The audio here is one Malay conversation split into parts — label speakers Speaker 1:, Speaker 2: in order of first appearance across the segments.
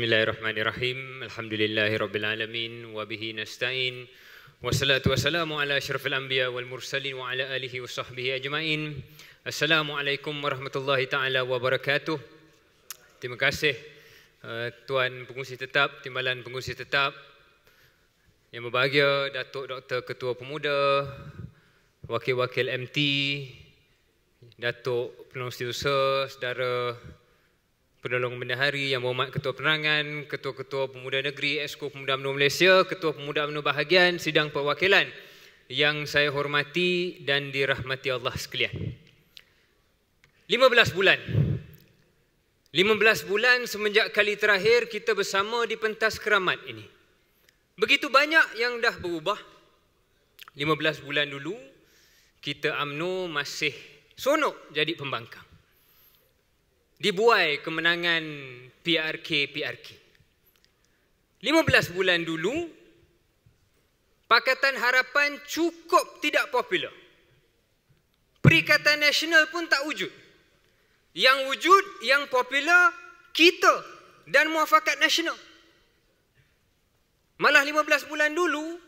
Speaker 1: Bismillahirrahmanirrahim. Alhamdulillahirrabbilalamin. Wabihi nasta'in. Wassalatu wassalamu ala syarifil anbiya wal mursalin wa ala alihi wa sahbihi ajma'in. Assalamualaikum warahmatullahi ta'ala wabarakatuh. Terima kasih uh, Tuan Pengurusi Tetap, Timbalan Pengurusi Tetap. Yang berbahagia Datuk Dr. Ketua Pemuda, Wakil-Wakil MT, Datuk Penuh Setiausaha, Sedara Penolong Bendahari, Yang Berhormat Ketua Penerangan, Ketua-Ketua Pemuda Negeri, Esko Pemuda UMNO Malaysia, Ketua Pemuda UMNO Bahagian, Sidang Perwakilan yang saya hormati dan dirahmati Allah sekalian. 15 bulan. 15 bulan semenjak kali terakhir kita bersama di pentas keramat ini. Begitu banyak yang dah berubah. 15 bulan dulu, kita UMNO masih sonok jadi pembangkang dibuai kemenangan PRK PRK 15 bulan dulu Pakatan Harapan cukup tidak popular Perikatan Nasional pun tak wujud yang wujud yang popular kita dan muafakat nasional malah 15 bulan dulu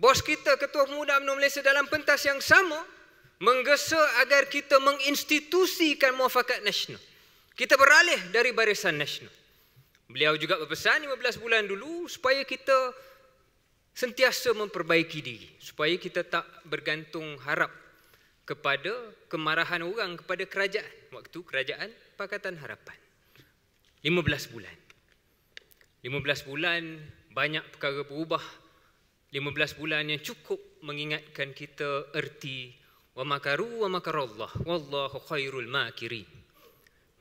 Speaker 1: bos kita ketua pemuda UMNO Malaysia dalam pentas yang sama menggesa agar kita menginstitusikan muafakat nasional kita beralih dari barisan nasional. Beliau juga berpesan 15 bulan dulu supaya kita sentiasa memperbaiki diri. Supaya kita tak bergantung harap kepada kemarahan orang, kepada kerajaan. Waktu kerajaan Pakatan Harapan. 15 bulan. 15 bulan banyak perkara berubah. 15 bulan yang cukup mengingatkan kita erti wa makaru wa makarallah wallahu khairul makirin.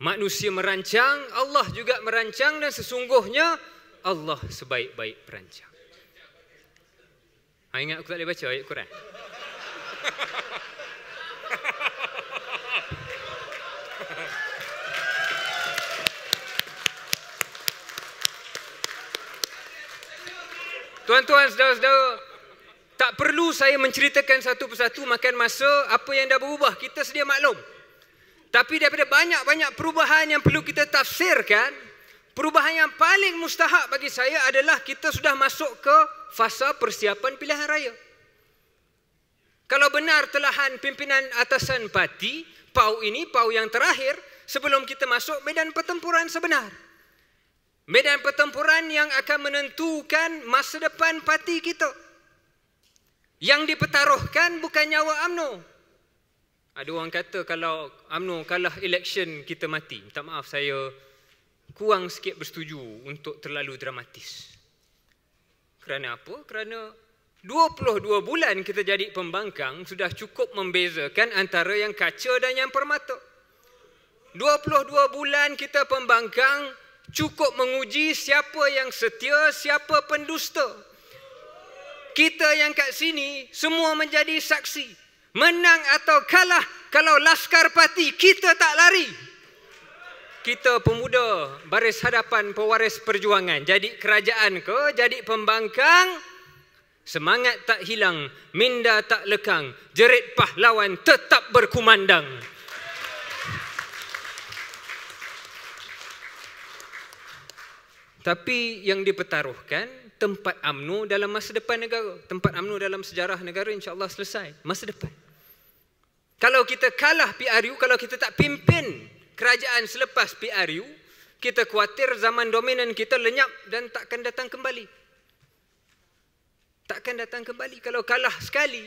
Speaker 1: Manusia merancang, Allah juga merancang dan sesungguhnya Allah sebaik-baik perancang. Ha, ingat aku tak boleh baca ayat Quran? Tuan-tuan, saudara-saudara, tak perlu saya menceritakan satu persatu makan masa apa yang dah berubah. Kita sedia maklum. Tapi daripada banyak-banyak perubahan yang perlu kita tafsirkan, perubahan yang paling mustahak bagi saya adalah kita sudah masuk ke fasa persiapan pilihan raya. Kalau benar telahan pimpinan atasan parti, PAU ini PAU yang terakhir sebelum kita masuk medan pertempuran sebenar. Medan pertempuran yang akan menentukan masa depan parti kita. Yang dipertaruhkan bukan nyawa amno. Ada orang kata kalau UMNO kalah election kita mati. Minta maaf saya kurang sikit bersetuju untuk terlalu dramatis. Kerana apa? Kerana 22 bulan kita jadi pembangkang sudah cukup membezakan antara yang kaca dan yang permata. 22 bulan kita pembangkang cukup menguji siapa yang setia, siapa pendusta. Kita yang kat sini semua menjadi saksi. Menang atau kalah kalau laskar parti kita tak lari. Kita pemuda baris hadapan pewaris perjuangan. Jadi kerajaan ke, jadi pembangkang. Semangat tak hilang, minda tak lekang. Jerit pahlawan tetap berkumandang. Tapi yang dipertaruhkan tempat amnu dalam masa depan negara. Tempat amnu dalam sejarah negara Insyaallah selesai. Masa depan. Kalau kita kalah PRU, kalau kita tak pimpin kerajaan selepas PRU, kita khawatir zaman dominan kita lenyap dan takkan datang kembali. Takkan datang kembali. Kalau kalah sekali,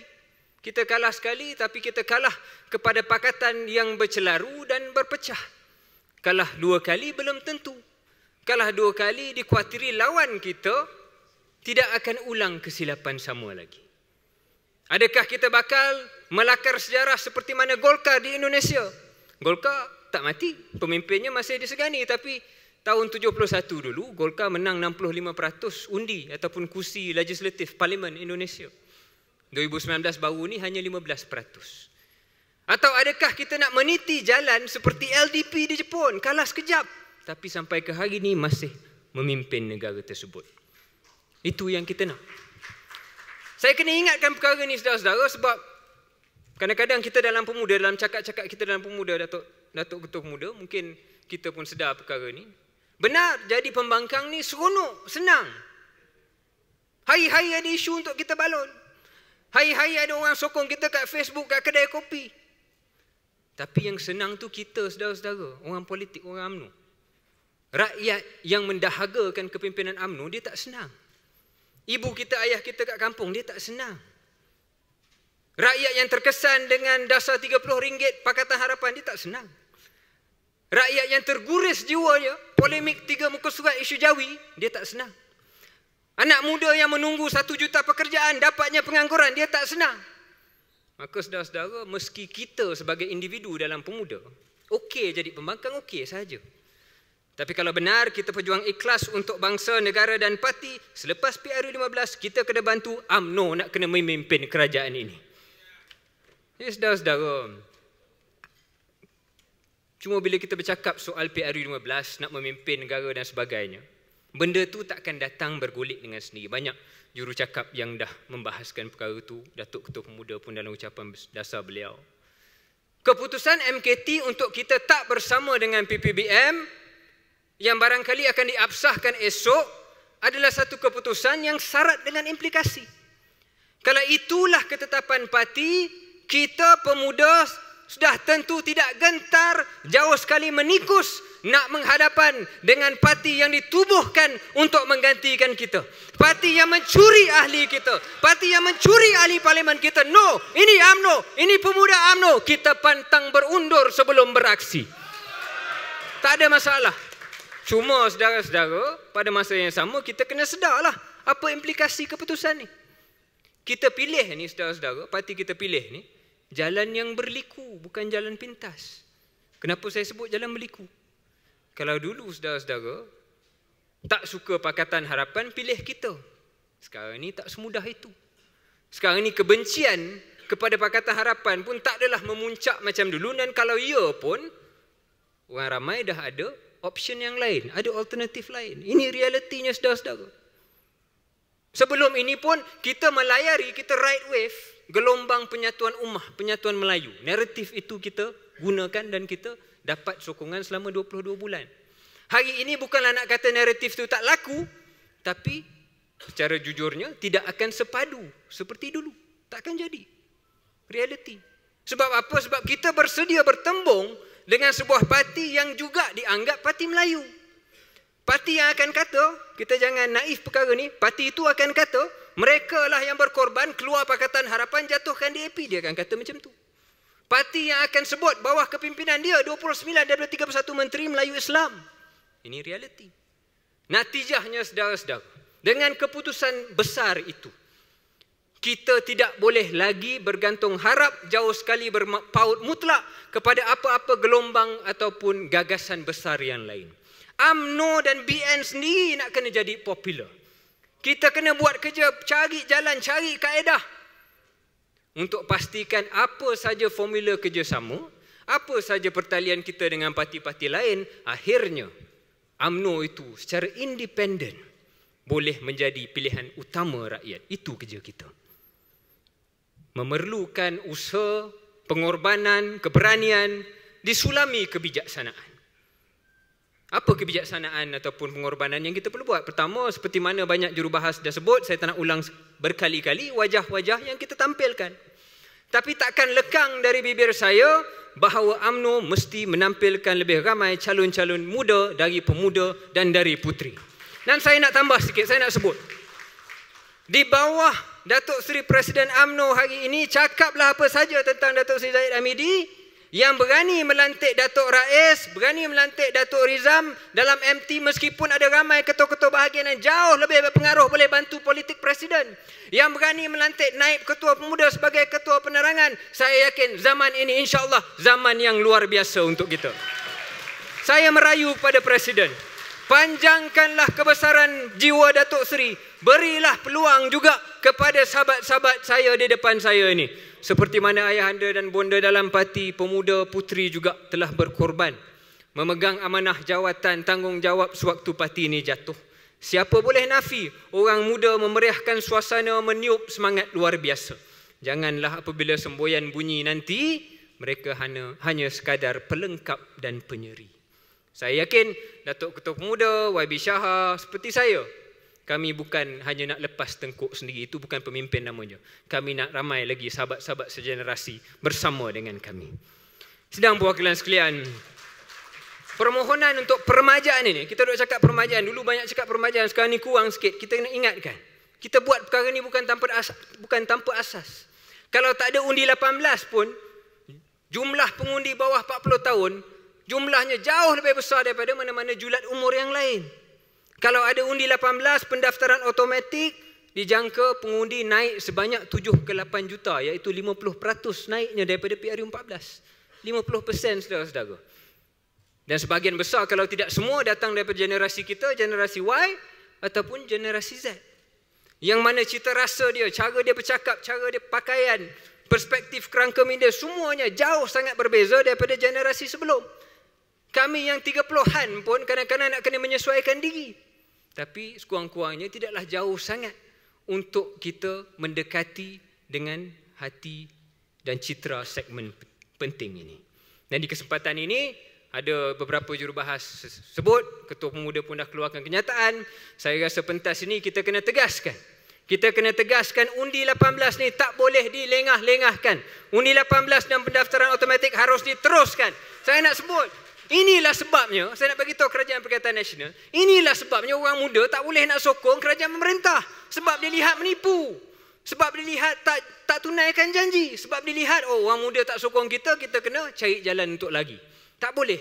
Speaker 1: kita kalah sekali tapi kita kalah kepada pakatan yang bercelaru dan berpecah. Kalah dua kali belum tentu. Kalah dua kali dikhawatiri lawan kita tidak akan ulang kesilapan sama lagi. Adakah kita bakal melakar sejarah seperti mana Golkar di Indonesia. Golkar tak mati, pemimpinnya masih disegani tapi tahun 71 dulu Golkar menang 65% undi ataupun kursi legislatif parlimen Indonesia. 2019 baru ni hanya 15%. Atau adakah kita nak meniti jalan seperti LDP di Jepun, kalah sekejap tapi sampai ke hari ini masih memimpin negara tersebut. Itu yang kita nak. Saya kena ingatkan perkara ini saudara-saudara sebab Kadang-kadang kita dalam pemuda, dalam cakap-cakap kita dalam pemuda, Datuk, Datuk Ketua Pemuda, mungkin kita pun sedar perkara ini Benar, jadi pembangkang ni seronok, senang. Hari-hari ada isu untuk kita balon. Hari-hari ada orang sokong kita kat Facebook, kat kedai kopi. Tapi yang senang tu kita, saudara-saudara. Orang politik, orang UMNO. Rakyat yang mendahagakan kepimpinan UMNO, dia tak senang. Ibu kita, ayah kita kat kampung, dia tak senang. Rakyat yang terkesan dengan dasar RM30 Pakatan Harapan, dia tak senang. Rakyat yang terguris jiwanya, polemik tiga muka surat isu jawi, dia tak senang. Anak muda yang menunggu satu juta pekerjaan dapatnya pengangguran, dia tak senang. Maka saudara-saudara, meski kita sebagai individu dalam pemuda, okey jadi pembangkang, okey saja. Tapi kalau benar kita pejuang ikhlas untuk bangsa, negara dan parti, selepas PRU 15 kita kena bantu UMNO nak kena memimpin kerajaan ini. Ya saudara-saudara. Cuma bila kita bercakap soal PRU 15 nak memimpin negara dan sebagainya, benda tu takkan datang bergulik dengan sendiri. Banyak juru cakap yang dah membahaskan perkara tu, Datuk Ketua Pemuda pun dalam ucapan dasar beliau. Keputusan MKT untuk kita tak bersama dengan PPBM yang barangkali akan diabsahkan esok adalah satu keputusan yang syarat dengan implikasi. Kalau itulah ketetapan parti, kita pemuda sudah tentu tidak gentar jauh sekali menikus nak menghadapan dengan parti yang ditubuhkan untuk menggantikan kita. Parti yang mencuri ahli kita. Parti yang mencuri ahli parlimen kita. No, ini AMNO, ini pemuda AMNO. Kita pantang berundur sebelum beraksi. Tak ada masalah. Cuma saudara-saudara, pada masa yang sama kita kena sedarlah apa implikasi keputusan ni. Kita pilih ni saudara-saudara, parti kita pilih ni, jalan yang berliku bukan jalan pintas. Kenapa saya sebut jalan berliku? Kalau dulu saudara-saudara tak suka pakatan harapan pilih kita. Sekarang ni tak semudah itu. Sekarang ni kebencian kepada pakatan harapan pun tak adalah memuncak macam dulu dan kalau ia ya pun orang ramai dah ada option yang lain, ada alternatif lain. Ini realitinya saudara-saudara. Sebelum ini pun kita melayari kita right wave gelombang penyatuan ummah, penyatuan Melayu. Naratif itu kita gunakan dan kita dapat sokongan selama 22 bulan. Hari ini bukanlah nak kata naratif itu tak laku, tapi secara jujurnya tidak akan sepadu seperti dulu. Tak akan jadi. Realiti. Sebab apa? Sebab kita bersedia bertembung dengan sebuah parti yang juga dianggap parti Melayu. Parti yang akan kata, kita jangan naif perkara ni, parti itu akan kata, mereka lah yang berkorban, keluar pakatan harapan, jatuhkan DAP. Dia akan kata macam tu. Parti yang akan sebut bawah kepimpinan dia, 29 daripada 31 menteri Melayu Islam. Ini realiti. Natijahnya sedara-sedara. Dengan keputusan besar itu, kita tidak boleh lagi bergantung harap jauh sekali berpaut mutlak kepada apa-apa gelombang ataupun gagasan besar yang lain. AMNO dan BN sendiri nak kena jadi popular. Kita kena buat kerja, cari jalan, cari kaedah. Untuk pastikan apa saja formula kerjasama, apa saja pertalian kita dengan parti-parti lain, akhirnya UMNO itu secara independen boleh menjadi pilihan utama rakyat. Itu kerja kita. Memerlukan usaha, pengorbanan, keberanian, disulami kebijaksanaan apa kebijaksanaan ataupun pengorbanan yang kita perlu buat? Pertama, seperti mana banyak jurubahas dah sebut, saya tak nak ulang berkali-kali wajah-wajah yang kita tampilkan. Tapi takkan lekang dari bibir saya bahawa UMNO mesti menampilkan lebih ramai calon-calon muda dari pemuda dan dari putri. Dan saya nak tambah sikit, saya nak sebut. Di bawah Datuk Seri Presiden UMNO hari ini, cakaplah apa saja tentang Datuk Seri Zahid Hamidi, yang berani melantik Datuk Rais, berani melantik Datuk Rizam dalam MT meskipun ada ramai ketua-ketua bahagian yang jauh lebih berpengaruh boleh bantu politik presiden. Yang berani melantik naib ketua pemuda sebagai ketua penerangan, saya yakin zaman ini insyaallah zaman yang luar biasa untuk kita. Saya merayu pada presiden panjangkanlah kebesaran jiwa Datuk Seri. Berilah peluang juga kepada sahabat-sahabat saya di depan saya ini. Seperti mana ayah anda dan bonda dalam parti, pemuda, putri juga telah berkorban. Memegang amanah jawatan tanggungjawab sewaktu parti ini jatuh. Siapa boleh nafi orang muda memeriahkan suasana meniup semangat luar biasa. Janganlah apabila semboyan bunyi nanti mereka hanya, hanya sekadar pelengkap dan penyeri. Saya yakin Datuk Ketua Pemuda, YB Shahar seperti saya. Kami bukan hanya nak lepas tengkuk sendiri, itu bukan pemimpin namanya. Kami nak ramai lagi sahabat-sahabat segenerasi bersama dengan kami. Sedang perwakilan sekalian, permohonan untuk permajaan ini, kita duduk cakap permajaan, dulu banyak cakap permajaan, sekarang ini kurang sikit, kita nak ingatkan. Kita buat perkara ini bukan tanpa asas. Bukan tanpa asas. Kalau tak ada undi 18 pun, jumlah pengundi bawah 40 tahun, jumlahnya jauh lebih besar daripada mana-mana julat umur yang lain. Kalau ada undi 18 pendaftaran otomatik dijangka pengundi naik sebanyak 7 ke 8 juta iaitu 50% naiknya daripada PRU 14. 50% saudara-saudara. Dan sebahagian besar kalau tidak semua datang daripada generasi kita, generasi Y ataupun generasi Z. Yang mana cita rasa dia, cara dia bercakap, cara dia pakaian, perspektif kerangka minda semuanya jauh sangat berbeza daripada generasi sebelum. Kami yang tiga puluhan pun kadang-kadang nak kena menyesuaikan diri. Tapi sekurang-kurangnya tidaklah jauh sangat untuk kita mendekati dengan hati dan citra segmen penting ini. Dan di kesempatan ini, ada beberapa jurubahas sebut, Ketua Pemuda pun dah keluarkan kenyataan. Saya rasa pentas ini kita kena tegaskan. Kita kena tegaskan undi 18 ni tak boleh dilengah-lengahkan. Undi 18 dan pendaftaran automatik harus diteruskan. Saya nak sebut, Inilah sebabnya saya nak beritahu kerajaan perkataan nasional. Inilah sebabnya orang muda tak boleh nak sokong kerajaan pemerintah. Sebab dia lihat menipu. Sebab dia lihat tak, tak tunaikan janji. Sebab dia lihat oh, orang muda tak sokong kita, kita kena cari jalan untuk lagi. Tak boleh.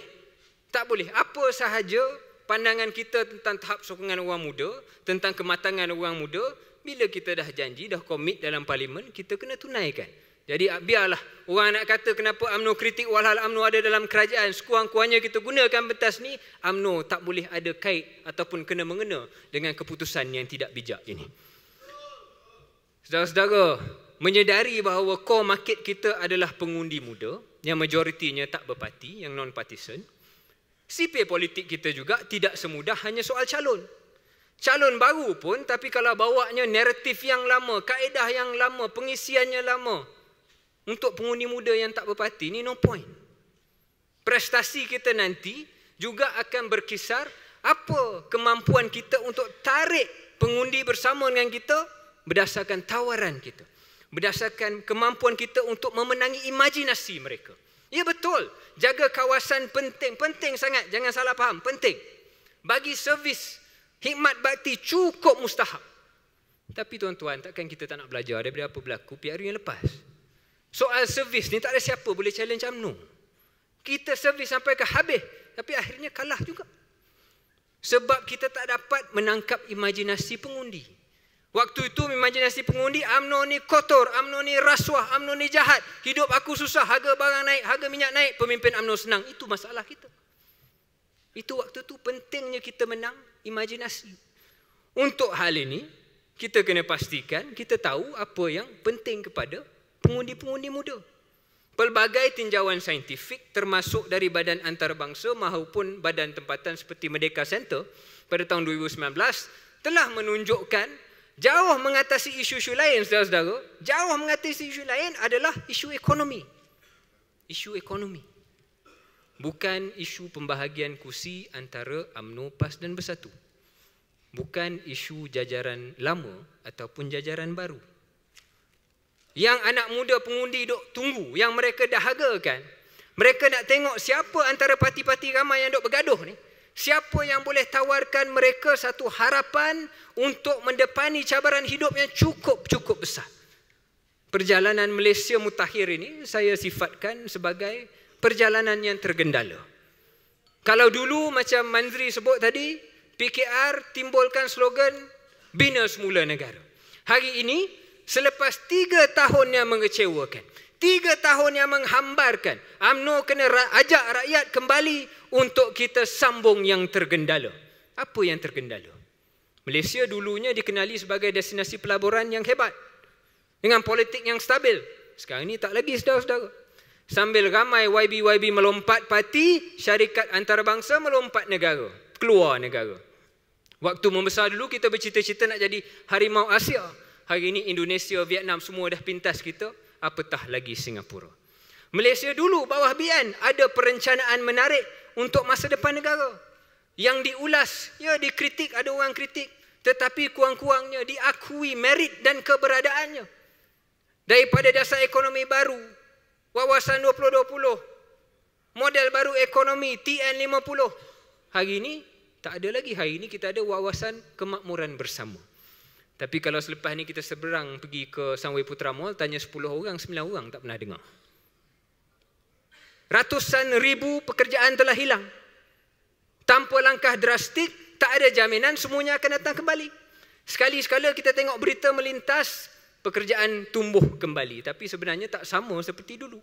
Speaker 1: Tak boleh. Apa sahaja pandangan kita tentang tahap sokongan orang muda, tentang kematangan orang muda, bila kita dah janji, dah komit dalam parlimen, kita kena tunaikan. Jadi ah, biarlah orang nak kata kenapa UMNO kritik walhal UMNO ada dalam kerajaan. Sekurang-kurangnya kita gunakan pentas ni, UMNO tak boleh ada kait ataupun kena mengena dengan keputusan yang tidak bijak ini. Saudara-saudara, menyedari bahawa core market kita adalah pengundi muda yang majoritinya tak berparti, yang non-partisan. Sipir politik kita juga tidak semudah hanya soal calon. Calon baru pun tapi kalau bawanya naratif yang lama, kaedah yang lama, pengisiannya lama, untuk pengundi muda yang tak berparti ni no point. Prestasi kita nanti juga akan berkisar apa kemampuan kita untuk tarik pengundi bersama dengan kita berdasarkan tawaran kita. Berdasarkan kemampuan kita untuk memenangi imajinasi mereka. Ya betul, jaga kawasan penting. Penting sangat, jangan salah faham. Penting. Bagi servis hikmat bakti cukup mustahak. Tapi tuan-tuan, takkan kita tak nak belajar daripada apa berlaku PRU yang lepas. Soal servis ni tak ada siapa boleh challenge UMNO. Kita servis sampai ke habis. Tapi akhirnya kalah juga. Sebab kita tak dapat menangkap imajinasi pengundi. Waktu itu imajinasi pengundi UMNO ni kotor, UMNO ni rasuah, UMNO ni jahat. Hidup aku susah, harga barang naik, harga minyak naik, pemimpin UMNO senang. Itu masalah kita. Itu waktu tu pentingnya kita menang imajinasi. Untuk hal ini, kita kena pastikan kita tahu apa yang penting kepada pengundi-pengundi muda. Pelbagai tinjauan saintifik termasuk dari badan antarabangsa maupun badan tempatan seperti Merdeka Center pada tahun 2019 telah menunjukkan jauh mengatasi isu-isu lain saudara-saudara, jauh mengatasi isu lain adalah isu ekonomi. Isu ekonomi. Bukan isu pembahagian kursi antara UMNO, PAS dan Bersatu. Bukan isu jajaran lama ataupun jajaran baru yang anak muda pengundi dok tunggu, yang mereka dahagakan. Mereka nak tengok siapa antara parti-parti ramai yang dok bergaduh ni. Siapa yang boleh tawarkan mereka satu harapan untuk mendepani cabaran hidup yang cukup-cukup besar. Perjalanan Malaysia mutakhir ini saya sifatkan sebagai perjalanan yang tergendala. Kalau dulu macam Manzri sebut tadi, PKR timbulkan slogan bina semula negara. Hari ini selepas tiga tahun yang mengecewakan, tiga tahun yang menghambarkan, UMNO kena ajak rakyat kembali untuk kita sambung yang tergendala. Apa yang tergendala? Malaysia dulunya dikenali sebagai destinasi pelaburan yang hebat. Dengan politik yang stabil. Sekarang ini tak lagi saudara-saudara. Sambil ramai YB-YB melompat parti, syarikat antarabangsa melompat negara. Keluar negara. Waktu membesar dulu kita bercita-cita nak jadi harimau Asia. Hari ini Indonesia, Vietnam semua dah pintas kita. Apatah lagi Singapura. Malaysia dulu bawah BN ada perencanaan menarik untuk masa depan negara. Yang diulas, ya dikritik, ada orang kritik. Tetapi kurang-kurangnya diakui merit dan keberadaannya. Daripada dasar ekonomi baru, wawasan 2020, model baru ekonomi TN50. Hari ini tak ada lagi. Hari ini kita ada wawasan kemakmuran bersama. Tapi kalau selepas ni kita seberang pergi ke Sangwe Putra Mall, tanya 10 orang, 9 orang tak pernah dengar. Ratusan ribu pekerjaan telah hilang. Tanpa langkah drastik, tak ada jaminan semuanya akan datang kembali. Sekali-sekala kita tengok berita melintas, pekerjaan tumbuh kembali. Tapi sebenarnya tak sama seperti dulu.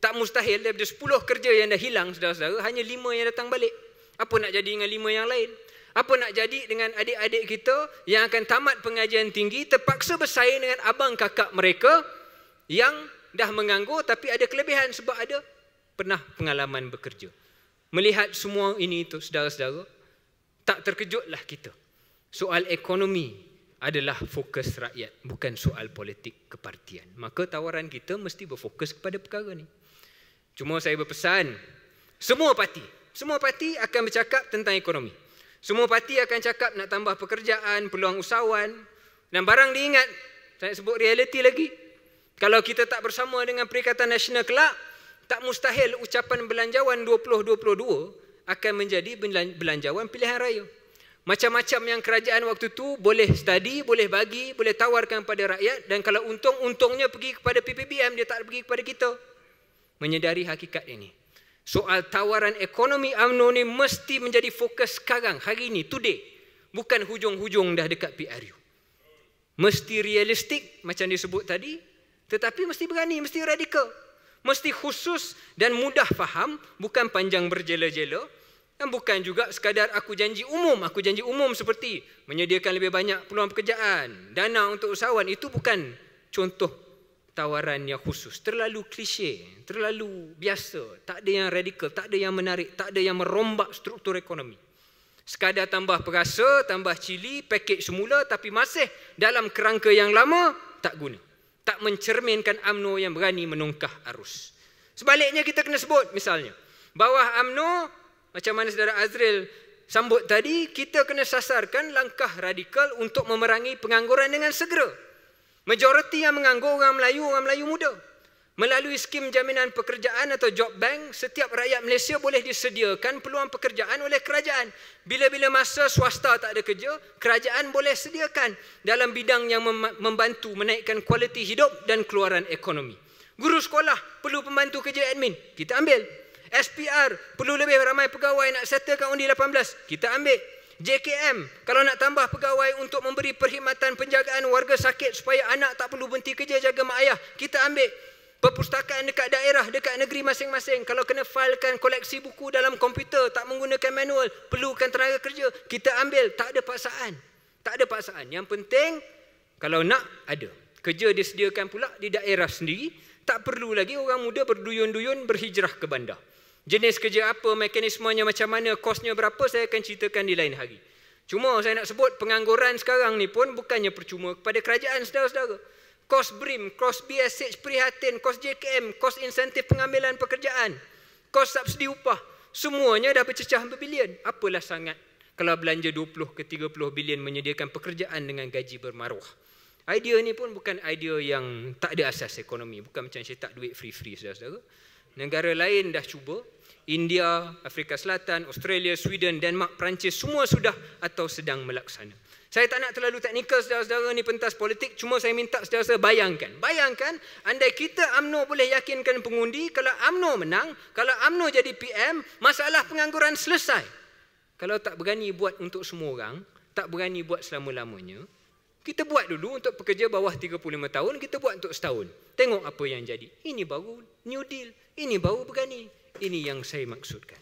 Speaker 1: Tak mustahil daripada 10 kerja yang dah hilang, saudara-saudara, hanya 5 yang datang balik. Apa nak jadi dengan 5 yang lain? Apa nak jadi dengan adik-adik kita yang akan tamat pengajian tinggi terpaksa bersaing dengan abang kakak mereka yang dah menganggur tapi ada kelebihan sebab ada pernah pengalaman bekerja. Melihat semua ini itu saudara-saudara, tak terkejutlah kita. Soal ekonomi adalah fokus rakyat bukan soal politik kepartian. Maka tawaran kita mesti berfokus kepada perkara ini. Cuma saya berpesan, semua parti, semua parti akan bercakap tentang ekonomi. Semua parti akan cakap nak tambah pekerjaan, peluang usahawan. Dan barang diingat, saya sebut realiti lagi. Kalau kita tak bersama dengan Perikatan Nasional Kelak, tak mustahil ucapan belanjawan 2022 akan menjadi belanjawan pilihan raya. Macam-macam yang kerajaan waktu tu boleh study, boleh bagi, boleh tawarkan kepada rakyat dan kalau untung, untungnya pergi kepada PPBM, dia tak pergi kepada kita. Menyedari hakikat ini. Soal tawaran ekonomi UMNO ni mesti menjadi fokus sekarang, hari ini, today. Bukan hujung-hujung dah dekat PRU. Mesti realistik macam disebut tadi, tetapi mesti berani, mesti radikal. Mesti khusus dan mudah faham, bukan panjang berjela-jela. Dan bukan juga sekadar aku janji umum, aku janji umum seperti menyediakan lebih banyak peluang pekerjaan, dana untuk usahawan, itu bukan contoh tawaran yang khusus, terlalu klise, terlalu biasa, tak ada yang radikal, tak ada yang menarik, tak ada yang merombak struktur ekonomi. Sekadar tambah perasa, tambah cili, paket semula tapi masih dalam kerangka yang lama, tak guna. Tak mencerminkan UMNO yang berani menungkah arus. Sebaliknya kita kena sebut misalnya, bawah UMNO, macam mana saudara Azril sambut tadi, kita kena sasarkan langkah radikal untuk memerangi pengangguran dengan segera. Majoriti yang menganggur orang Melayu, orang Melayu muda. Melalui skim jaminan pekerjaan atau job bank, setiap rakyat Malaysia boleh disediakan peluang pekerjaan oleh kerajaan. Bila-bila masa swasta tak ada kerja, kerajaan boleh sediakan dalam bidang yang membantu menaikkan kualiti hidup dan keluaran ekonomi. Guru sekolah perlu pembantu kerja admin, kita ambil. SPR perlu lebih ramai pegawai nak settlekan undi 18, kita ambil. JKM kalau nak tambah pegawai untuk memberi perkhidmatan penjagaan warga sakit supaya anak tak perlu berhenti kerja jaga mak ayah, kita ambil perpustakaan dekat daerah, dekat negeri masing-masing. Kalau kena failkan koleksi buku dalam komputer, tak menggunakan manual, perlukan tenaga kerja, kita ambil. Tak ada paksaan. Tak ada paksaan. Yang penting, kalau nak, ada. Kerja disediakan pula di daerah sendiri, tak perlu lagi orang muda berduyun-duyun berhijrah ke bandar. Jenis kerja apa, mekanismenya macam mana, kosnya berapa, saya akan ceritakan di lain hari. Cuma saya nak sebut pengangguran sekarang ni pun bukannya percuma kepada kerajaan saudara-saudara. Kos BRIM, kos BSH prihatin, kos JKM, kos insentif pengambilan pekerjaan, kos subsidi upah. Semuanya dah bercecah berbilion. Apalah sangat kalau belanja 20 ke 30 bilion menyediakan pekerjaan dengan gaji bermaruah. Idea ni pun bukan idea yang tak ada asas ekonomi. Bukan macam saya tak duit free-free saudara-saudara. Negara lain dah cuba. India, Afrika Selatan, Australia, Sweden, Denmark, Perancis semua sudah atau sedang melaksana. Saya tak nak terlalu teknikal saudara-saudara ni pentas politik. Cuma saya minta saudara-saudara bayangkan. Bayangkan andai kita Amno boleh yakinkan pengundi kalau Amno menang, kalau Amno jadi PM, masalah pengangguran selesai. Kalau tak berani buat untuk semua orang, tak berani buat selama-lamanya, kita buat dulu untuk pekerja bawah 35 tahun, kita buat untuk setahun. Tengok apa yang jadi. Ini baru New Deal. Ini baru berani. Ini yang saya maksudkan.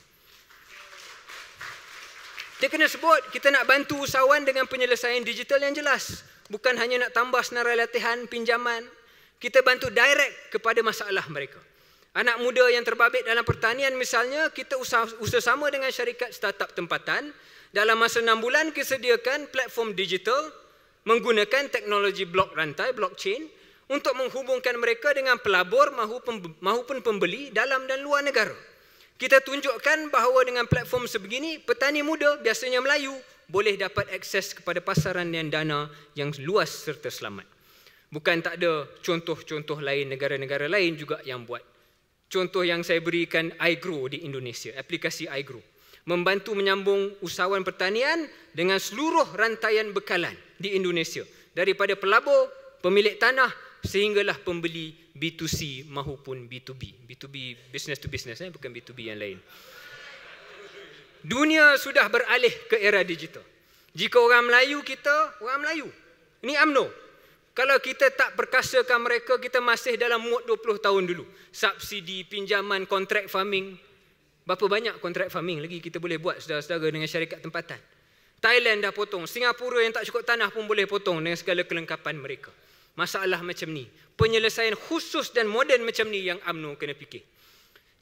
Speaker 1: Dia kena sebut kita nak bantu usahawan dengan penyelesaian digital yang jelas. Bukan hanya nak tambah senarai latihan, pinjaman. Kita bantu direct kepada masalah mereka. Anak muda yang terbabit dalam pertanian misalnya, kita usah, usah sama dengan syarikat startup tempatan. Dalam masa enam bulan, kesediakan platform digital menggunakan teknologi blok rantai, blockchain, untuk menghubungkan mereka dengan pelabur maupun pembeli dalam dan luar negara. Kita tunjukkan bahawa dengan platform sebegini, petani muda, biasanya Melayu, boleh dapat akses kepada pasaran dan dana yang luas serta selamat. Bukan tak ada contoh-contoh lain, negara-negara lain juga yang buat. Contoh yang saya berikan iGrow di Indonesia, aplikasi iGrow. Membantu menyambung usahawan pertanian dengan seluruh rantaian bekalan di Indonesia. Daripada pelabur, pemilik tanah, sehinggalah pembeli B2C mahupun B2B. B2B business to business eh bukan B2B yang lain. Dunia sudah beralih ke era digital. Jika orang Melayu kita, orang Melayu. Ini AMNO. Kalau kita tak perkasakan mereka, kita masih dalam mod 20 tahun dulu. Subsidi, pinjaman, kontrak farming. Berapa banyak kontrak farming lagi kita boleh buat saudara-saudara dengan syarikat tempatan. Thailand dah potong. Singapura yang tak cukup tanah pun boleh potong dengan segala kelengkapan mereka masalah macam ni. Penyelesaian khusus dan moden macam ni yang UMNO kena fikir.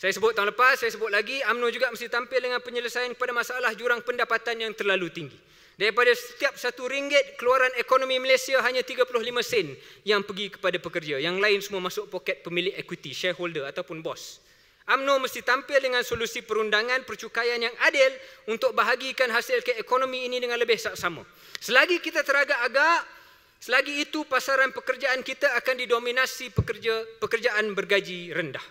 Speaker 1: Saya sebut tahun lepas, saya sebut lagi, UMNO juga mesti tampil dengan penyelesaian pada masalah jurang pendapatan yang terlalu tinggi. Daripada setiap satu ringgit keluaran ekonomi Malaysia hanya 35 sen yang pergi kepada pekerja. Yang lain semua masuk poket pemilik equity, shareholder ataupun bos. UMNO mesti tampil dengan solusi perundangan percukaian yang adil untuk bahagikan hasil ke ekonomi ini dengan lebih saksama. Selagi kita teragak-agak, Selagi itu pasaran pekerjaan kita akan didominasi pekerja pekerjaan bergaji rendah.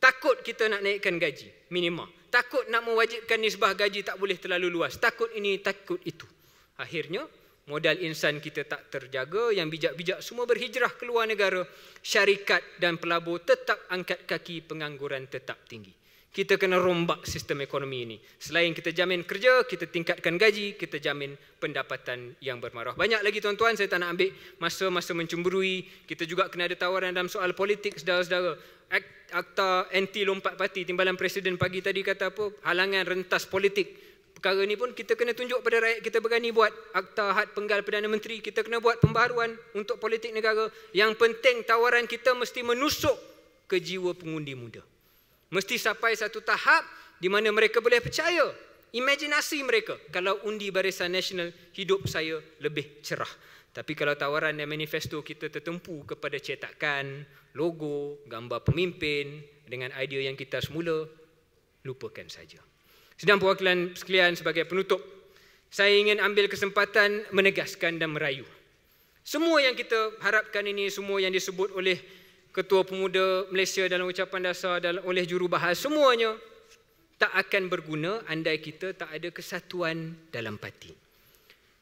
Speaker 1: Takut kita nak naikkan gaji minima. Takut nak mewajibkan nisbah gaji tak boleh terlalu luas. Takut ini, takut itu. Akhirnya modal insan kita tak terjaga, yang bijak-bijak semua berhijrah keluar negara. Syarikat dan pelabur tetap angkat kaki pengangguran tetap tinggi kita kena rombak sistem ekonomi ini. Selain kita jamin kerja, kita tingkatkan gaji, kita jamin pendapatan yang bermaruah. Banyak lagi tuan-tuan, saya tak nak ambil masa-masa mencemburui. Kita juga kena ada tawaran dalam soal politik, saudara-saudara. Akta anti lompat parti, timbalan presiden pagi tadi kata apa? Halangan rentas politik. Perkara ini pun kita kena tunjuk pada rakyat kita berani buat akta had penggal Perdana Menteri. Kita kena buat pembaruan untuk politik negara. Yang penting tawaran kita mesti menusuk ke jiwa pengundi muda mesti sampai satu tahap di mana mereka boleh percaya imajinasi mereka kalau undi barisan nasional hidup saya lebih cerah tapi kalau tawaran dan manifesto kita tertumpu kepada cetakan logo gambar pemimpin dengan idea yang kita semula lupakan saja sedang perwakilan sekalian sebagai penutup saya ingin ambil kesempatan menegaskan dan merayu semua yang kita harapkan ini semua yang disebut oleh Ketua Pemuda Malaysia dalam ucapan dasar dalam oleh jurubahasa semuanya tak akan berguna andai kita tak ada kesatuan dalam parti.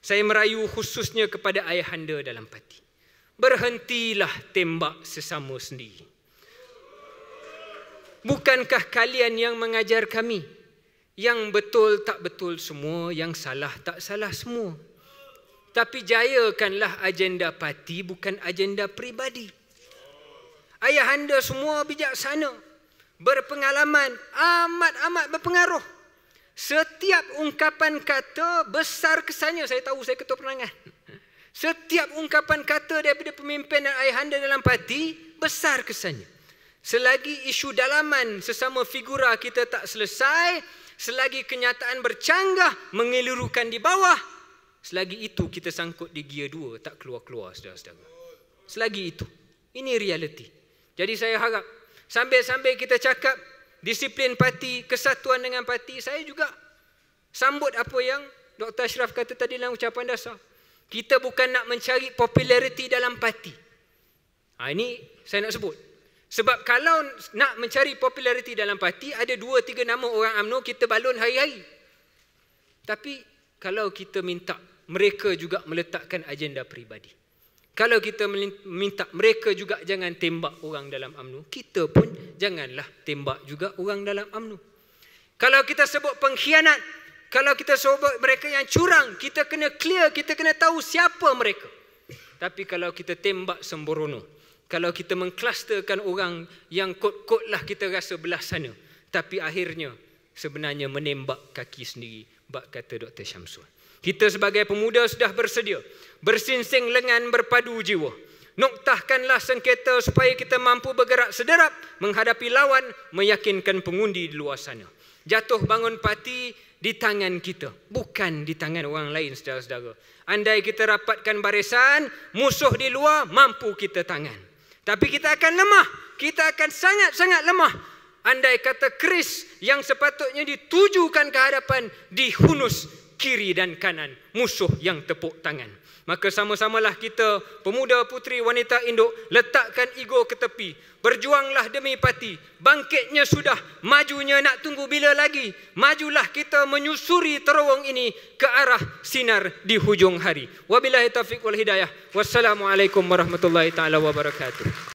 Speaker 1: Saya merayu khususnya kepada ayahanda dalam parti. Berhentilah tembak sesama sendiri. Bukankah kalian yang mengajar kami yang betul tak betul semua, yang salah tak salah semua? Tapi jayakanlah agenda parti bukan agenda pribadi. Ayah anda semua bijaksana. Berpengalaman amat-amat berpengaruh. Setiap ungkapan kata besar kesannya. Saya tahu saya ketua penerangan. Setiap ungkapan kata daripada pemimpin dan ayah anda dalam parti besar kesannya. Selagi isu dalaman sesama figura kita tak selesai, selagi kenyataan bercanggah mengelirukan di bawah, selagi itu kita sangkut di gear dua, tak keluar-keluar saudara-saudara. Selagi itu. Ini realiti. Jadi saya harap sambil-sambil kita cakap disiplin parti, kesatuan dengan parti, saya juga sambut apa yang Dr. Ashraf kata tadi dalam ucapan dasar. Kita bukan nak mencari populariti dalam parti. Ha, ini saya nak sebut. Sebab kalau nak mencari populariti dalam parti, ada dua tiga nama orang UMNO kita balun hari-hari. Tapi kalau kita minta mereka juga meletakkan agenda peribadi. Kalau kita minta mereka juga jangan tembak orang dalam amnu, kita pun janganlah tembak juga orang dalam amnu. Kalau kita sebut pengkhianat, kalau kita sebut mereka yang curang, kita kena clear, kita kena tahu siapa mereka. Tapi kalau kita tembak sembrono, kalau kita mengklusterkan orang yang kot-kot lah kita rasa belah sana. Tapi akhirnya sebenarnya menembak kaki sendiri, bak kata Dr. Syamsul. Kita sebagai pemuda sudah bersedia. Bersinsing lengan berpadu jiwa. Noktahkanlah sengketa supaya kita mampu bergerak sederap menghadapi lawan, meyakinkan pengundi di luar sana. Jatuh bangun parti di tangan kita, bukan di tangan orang lain saudara-saudara. Andai kita rapatkan barisan, musuh di luar mampu kita tangan. Tapi kita akan lemah, kita akan sangat-sangat lemah. Andai kata keris yang sepatutnya ditujukan ke hadapan dihunus kiri dan kanan musuh yang tepuk tangan. Maka sama-samalah kita pemuda putri wanita induk letakkan ego ke tepi. Berjuanglah demi parti. Bangkitnya sudah, majunya nak tunggu bila lagi? Majulah kita menyusuri terowong ini ke arah sinar di hujung hari. Wabillahi taufiq wal hidayah. Wassalamualaikum warahmatullahi taala wabarakatuh.